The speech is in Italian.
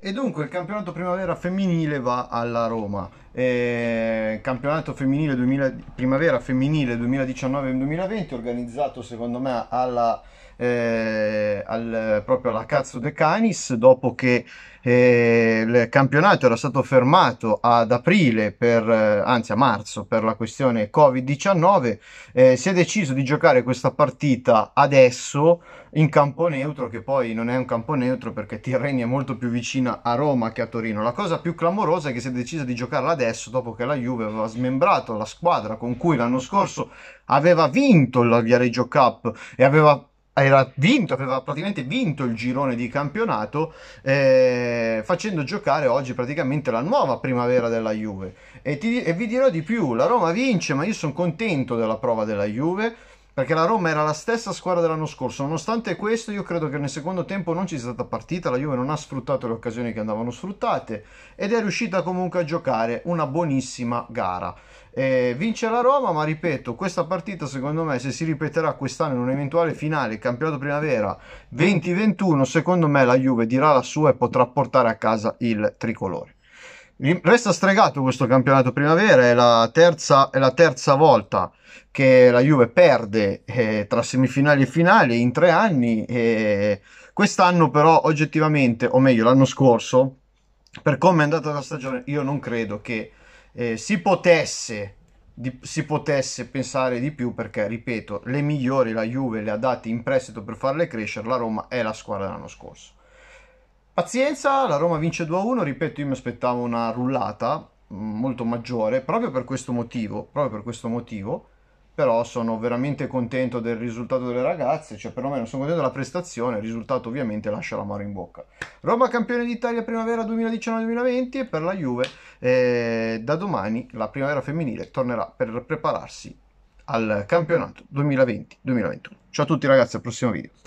E dunque il campionato primavera femminile va alla Roma eh, campionato femminile 2000, primavera femminile 2019-2020 organizzato secondo me alla, eh, al, proprio alla Cazzo De Canis dopo che eh, il campionato era stato fermato ad aprile per, eh, anzi a marzo per la questione Covid-19 eh, si è deciso di giocare questa partita adesso in campo neutro, che poi non è un campo neutro perché Tirreni è molto più vicina a Roma che a Torino. La cosa più clamorosa è che si è deciso di giocarla adesso dopo che la Juve aveva smembrato la squadra con cui l'anno scorso aveva vinto la Viareggio Cup e aveva era vinto, aveva praticamente vinto il girone di campionato, eh, facendo giocare oggi praticamente la nuova primavera della Juve. E, ti, e vi dirò di più: la Roma vince, ma io sono contento della prova della Juve perché la Roma era la stessa squadra dell'anno scorso. Nonostante questo, io credo che nel secondo tempo non ci sia stata partita, la Juve non ha sfruttato le occasioni che andavano sfruttate ed è riuscita comunque a giocare una buonissima gara. Eh, vince la Roma, ma ripeto, questa partita secondo me se si ripeterà quest'anno in un'eventuale finale campionato primavera 2021, secondo me la Juve dirà la sua e potrà portare a casa il tricolore. Resta stregato questo campionato primavera, è la terza, è la terza volta che la Juve perde eh, tra semifinali e finali in tre anni. Eh, quest'anno però oggettivamente, o meglio l'anno scorso, per come è andata la stagione, io non credo che eh, si, potesse, di, si potesse pensare di più perché, ripeto, le migliori la Juve le ha date in prestito per farle crescere, la Roma è la squadra dell'anno scorso. Pazienza, la Roma vince 2-1, ripeto io mi aspettavo una rullata mm, molto maggiore proprio per questo motivo, proprio per questo motivo, però sono veramente contento del risultato delle ragazze, cioè perlomeno sono contento della prestazione, il risultato ovviamente lascia la mano in bocca. Roma campione d'Italia primavera 2019-2020 e per la Juve eh, da domani la primavera femminile tornerà per prepararsi al campionato 2020-2021. Ciao a tutti ragazzi, al prossimo video.